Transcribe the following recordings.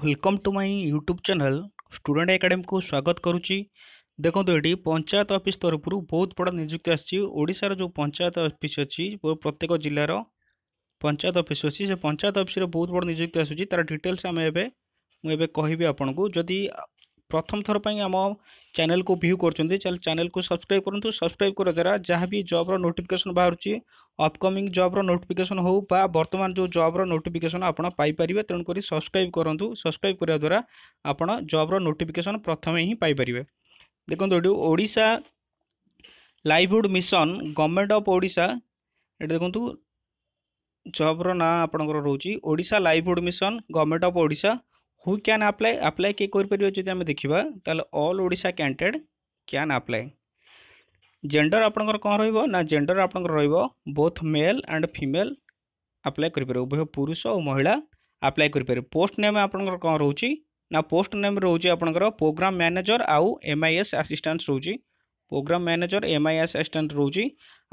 welcome to my YouTube channel student ଏକାଡେମୀକୁ ସ୍ୱାଗତ କରୁଛି ଦେଖନ୍ତୁ ଏଠି ପଞ୍ଚାୟତ ଅଫିସ୍ ତରଫରୁ ବହୁତ ବଡ଼ ନିଯୁକ୍ତି ଆସିଛି ଓଡ଼ିଶାର ଯେଉଁ ପଞ୍ଚାୟତ ଅଫିସ୍ ଅଛି ପ୍ରତ୍ୟେକ ଜିଲ୍ଲାର ପଞ୍ଚାୟତ ଅଫିସ୍ ଅଛି ସେ ପଞ୍ଚାୟତ ଅଫିସ୍ରେ ବହୁତ ବଡ଼ ନିଯୁକ୍ତି ଆସୁଛି ତା'ର ଡିଟେଲ୍ସ ଆମେ ଏବେ ମୁଁ ଏବେ କହିବି ଆପଣଙ୍କୁ ଯଦି প্রথম থর পাই আম চ্যানেলকে ভিউ করছেন চ্যানেলকে সবসক্রাইব করতু সবসক্রাইব করা দ্বারা যা বি জব্র নোটিফিকেসন বাহুছি অপকমিং জব্র নোটিফিকেসন হো বা বর্তমান যে জব্র নোটিফিকেসন আপনার পাইপারে তেমকি সবসক্রাইব করতু সবসক্রাইব করা দ্বারা আপনার জব্র নোটিফিকেসন প্রথমে হি পাইপারে দেখুন এটি Odisha livelihood mission government of Odisha এটা দেখুন জব্র না আপনার রয়েছে Odisha livelihood mission government of Odisha हु क्या आप्लाय आप्लाय के जो देखा तो अल ओडा कैंडेड क्या आप्लाय जेंडर आप कौन रहा जेंडर आप रोथ मेल एंड फिमेल आप्लाय कर उभय पुरुष और महिला आप्लाय कर पोस्ट नेम आप कौन रोच ना पोस्ट नेम रोचे आप प्रोग्राम मैनेजर आउ एम आई एस आसीस्टाट रोच programme manager M I S assistant रोज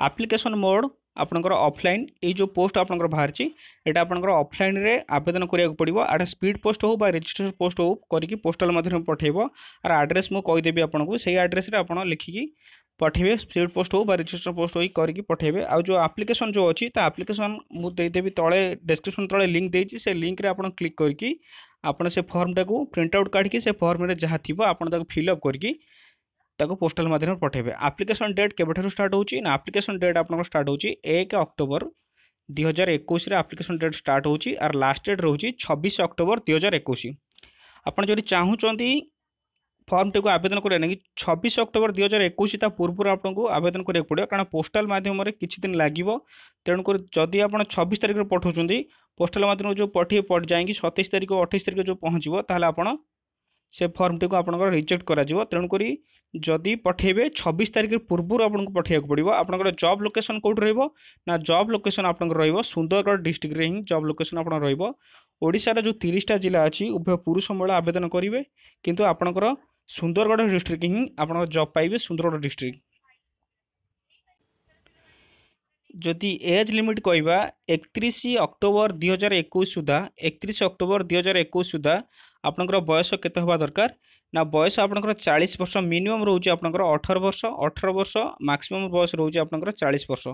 आप्लिकेसन मोड আপনার অফলাইন এই যে পোস্ট আপনার বাহারি এটা আপনার অফলাইন্রে আবেদন করা পড়ব আটা স্পিড পোস্ট হো বা রেজিষ্ট্রেসন পোস্ট হো করি পোস্টাল মাধ্যমে পঠাইব আর আড্রেস মুদেবি আপনার সেই আড্রেসে আপনার লিখিকি পঠাইবে স্পিড পোস্ট হো বা রেজিষ্ট্রেসন পোস্ট হয়ে করি পঠাইবে আউ যে আপ্লিকেসন যে অছি তা আপ্লিকেসন মুদেবি তলে ডেসক্রিপশন তলে লিঙ্ক দিয়েছি সে লিঙ্করে আপনার ক্লিক করি আপনার সে ফর্মটা প্রিন্ট আউট কাড়ি সে ফর্মরে যা থাকবে আপনার তাকে ফিল আপ করি ତାକୁ ପୋଷ୍ଟାଲ ମାଧ୍ୟମରେ ପଠାଇବେ ଆପ୍ଲିକେସନ୍ ଡେଟ୍ କେବେଠାରୁ ଷ୍ଟାର୍ଟ ହେଉଛି ନା ଆପ୍ଲିକେସନ୍ ଡେଟ୍ ଆପଣଙ୍କର ଷ୍ଟାର୍ଟ ହେଉଛି ଏକ ଅକ୍ଟୋବର ଦୁଇ ହଜାର ଏକୋଇଶରେ ଆପ୍ଲିକେସନ୍ ଡେଟ୍ ଷ୍ଟାର୍ଟ ହେଉଛି ଆର୍ ଲାଷ୍ଟ ଡେଟ୍ ରହୁଛି ଛବିଶ ଅକ୍ଟୋବର ଦୁଇ ହଜାର ଏକୋଇଶ ଆପଣ ଯଦି ଚାହୁଁଛନ୍ତି ଆବେଦନ କରିବା ନାହିଁ নাকি ছবিশ অক্টোবর দুই ଏକୋଇଶ ତା ପୂର୍ବରୁ ଆପଣଙ୍କୁ ଆବେଦନ କରିବାକୁ ପଡ଼ିବ କାରଣ কারণ ମାଧ୍ୟମରେ କିଛି ଦିନ ଲାଗିବ ତେଣୁକରି ଯଦି ଆପଣ ଛବିଶ ତାରିଖରେ পঠাও পোস্টাল ମାଧ୍ୟମରେ ଯେଉଁ পঠিয়ে ଯାଇକି ସତେଇଶ ତାରିଖ ଅଠେଇଶ তারিখে ଯେଉଁ ପହଞ୍ଚିବ ତାହେଲେ ଆପଣ সে ফর্মটিকে আপনার রিজেক্ট করা তেমুকরি যদি পঠাইবে ছবিশ তারিখ পূর্ব আপনার পঠাইব পড়ব আপনার জব লোকেসন কোটি রহব না জব লোকেসন আপনার রহব সুন্দরগড় ডিস্ট্রিক্টরে হি জব লোকেসন আপনার রহব ওড়শার যে তিরিশটা জেলা আছে উভয় পুরুষ মহিলা আবেদন করবে কিন্তু আপনার সুন্দরগড় ডিস্ট্রিক্ট হি আপনার জব পাইবে সুন্দরগড় ডিস্ট্রিক্ট যদি এজ লিমিট কহবা একত্রিশ অক্টোবর দুই হাজার একুশ সুদ্ধা একত্রিশ অক্টোবর দুই হাজার একুশ সুদ্ধা আপনার বয়স কেতে হওয়া দরকার না বয়স আপনার চাশ বর্ষ মিনিমম রয়েছে আপনার অঠর বর্ষ অঠর বর্ষ ম্যাক্সিমম বয়স রয়েছে আপনার চাশ বর্ষ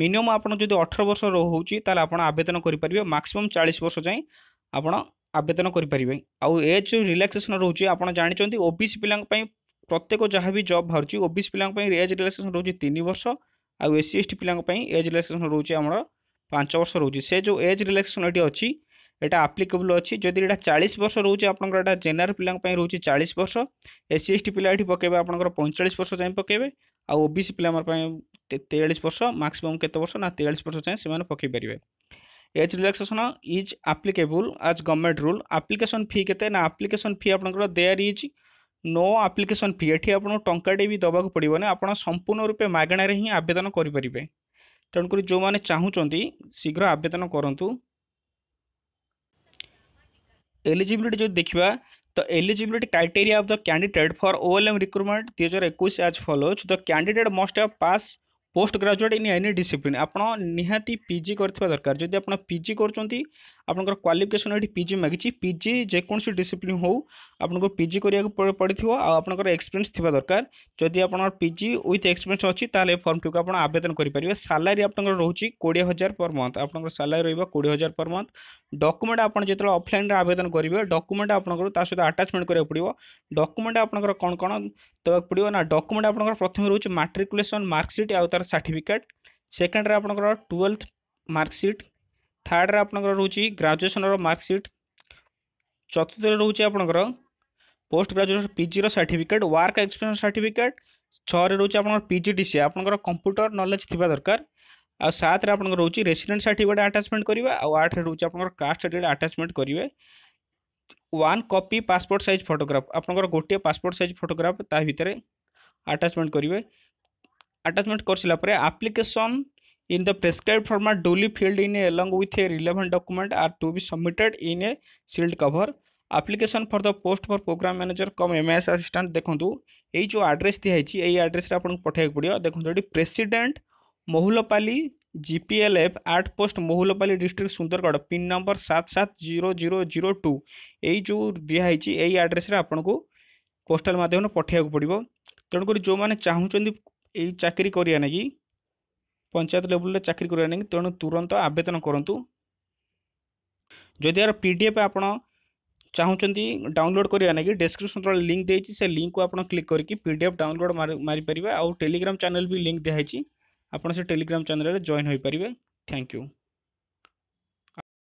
মিনিমম আপনার যদি অঠর বর্ষ রয়েছে তাহলে আপনার আবেদন করে পারবে ম্যাক্সিমম চাশ বর্ষ যাই আপনার আবেদন করে পারবে আউ এজ রিল্যাক্সেসন রয়েছে আপনার জাঁচান ওবিসি পিলা প্রত্যেক যা বি জব বাহুছি ওবিসি পিলা এজ রিল্যাক্সেসন রয়েছে তিন বর্ষ আউ এসসি এসটি পিলা এজ রিল্যাক্সেসন রয়েছে আমার পাঁচ বর্ষ রয়েছে সে যে এজ রিল্যাক্সেসন এটি অছি এটা ଆପ୍ଲିକେବୁଲ୍ ଅଛି ଯଦି ଏଇଟା ଚାଳିଶ ବର୍ଷ ରହୁଛି ଆପଣଙ୍କର ଏଇଟା ଜେନେରାଲ୍ ପିଲାଙ୍କ ପାଇଁ ରହୁଛି ଚାଳିଶ ବର୍ଷ ଏସ୍ ସି ଏସ୍ ଟି ପିଲା ଏଠି ପକାଇବେ ଆପଣଙ୍କର ପଇଁଚାଳିଶ ବର୍ଷ ଯାଏଁ ପକାଇବେ ଆଉ ଓ ବି ସି ପିଲାଙ୍କ ପାଇଁ ତେୟାଳିଶ ବର୍ଷ ମାକ୍ସିମମ୍ କେତେ ବର୍ଷ ନା ତେୟାଳିଶ ବର୍ଷ ଯାଏଁ ସେମାନେ ପକାଇ ପାରିବେ age relaxation is applicable as government rule application fee କେତେ ନା ଆପ୍ଲିକେସନ୍ ଫି ଆପଣଙ୍କର there is no application fee ଏଠି ଆପଣଙ୍କୁ ଟଙ୍କାଟେ ବି ଦେବାକୁ ପଡ଼ିବନି ଆପଣ ସମ୍ପୂର୍ଣ୍ଣ ରୂପେ ମାଗଣାରେ ହିଁ ଆବେଦନ କରିପାରିବେ ତେଣୁକରି ଯେଉଁମାନେ ଚାହୁଁଛନ୍ତି ଶୀଘ୍ର ଆବେଦନ କରନ୍ତୁ एलिजिबिलिटी जो देखा तो eligibility criteria of the candidate for for OLM recruitment दुई हजार एक follows the candidate must have pass post graduate in any discipline आप निहाती पिजी कर दरकार जब आप पिजी करुँच আপনার କ୍ୱାଲିଫିକେସନ୍ ଏଠି ପିଜି ମାଗିଛି ପିଜି ଯେକୌଣସି ଡିସିପ୍ଲିନ୍ ହେଉ ଆପଣଙ୍କୁ ପିଜି କରିବାକୁ ପଡ଼ିଥିବ ଆଉ ଆପଣଙ୍କର ଏକ୍ସପିରିଏନ୍ସ ଥିବା ଦରକାର ଯଦି ଆପଣଙ୍କର ପିଜି ୱିଥ୍ ଏକ୍ସପିରିଏନ୍ସ ଅଛି ତାହେଲେ ଏ ଫର୍ମଟିକୁ ଆପଣ ଆବେଦନ କରିପାରିବେ ସାଲାରୀ ଆପଣଙ୍କର ରହୁଛି କୋଡ଼ିଏ ହଜାର ପର୍ ମନ୍ଥ ଆପଣଙ୍କର ସାଲାରୀ ରହିବ କୋଡ଼ିଏ ହଜାର ପର୍ ମନ୍ଥ ଡକୁମେଣ୍ଟ ଆପଣ ଯେତେବେଳେ ଅଫଲାଇନ୍ରେ ଆବେଦନ କରିବେ ଡକୁମେଣ୍ଟ ଆପଣଙ୍କର ତା ସହିତ ଆଟାଚମେଣ୍ଟ କରିବାକୁ ପଡ଼ିବ ଡକୁମେଣ୍ଟ ଆପଣଙ୍କର କ'ଣ କ'ଣ ଦେବାକୁ ପଡ଼ିବ ନା ଡକୁମେଣ୍ଟ ଆପଣଙ୍କର ପ୍ରଥମେ ରହୁଛି ମାଟ୍ରିକୁଲେସନ୍ ମାର୍କସିଟ୍ ଆଉ ତାର ସାର୍ଟିଫିକେଟ୍ ସେକେଣ୍ଡରେ ଆପଣଙ୍କର ଟୁଏଲ୍ଥ ମାର୍କସିଟ୍ थार्ड रे आपर रोच ग्राजुएसन रार्कसीट चतुर्थ रोचे आपंकर post graduation PG certificate work experience certificate छे रोच पिजि डीसी आपर कंप्यूटर नलेज थी दरकार आ सात आपर रोच रेसीडेन्ट सार्टिफिकेट आटाचमेंट करेंगे आउ आठ रोच कास्ट सर्टिकेट आटाचमेंट करेंगे one copy passport size photograph आपर गोटे पासपोर्ट सैज फटोग्राफ ता भितर आटाचमेंट करेंगे आटाचमेंट कर सारा application in the prescribed format duly filled in along with a relevant document are to be submitted in a sealed cover application for the post for programme manager cum M S assistant देखो यही जो address दिखाई यही address आपको पठाइक पड़ो देखो ये president Mahulpali GPLF at post Mahulpali district Sundargarh pin number सात सात जीरो जीरो जीरो टू यही जो दिखाई यही आड्रेस आपको पोस्टाल मध्यम पठाइक पड़ो तेणुक जो मैंने चाहूँ चाकरी करा ना कि पंचायत लेवल चाकरी करें तेणु तुरंत आवेदन करूँ जदि यार पी डी एफ आपड़ चाहूँ डाउनलोड करें डेस्क्रिपन तेज़ लिंक देती से लिंक को आप क्लिक करके पी डी एफ डाउनलोड मारिपर आउ टेलीग्राम चैनल भी लिंक दिखाई आप टेलीग्राम चेल जॉन हो पारे थैंक यू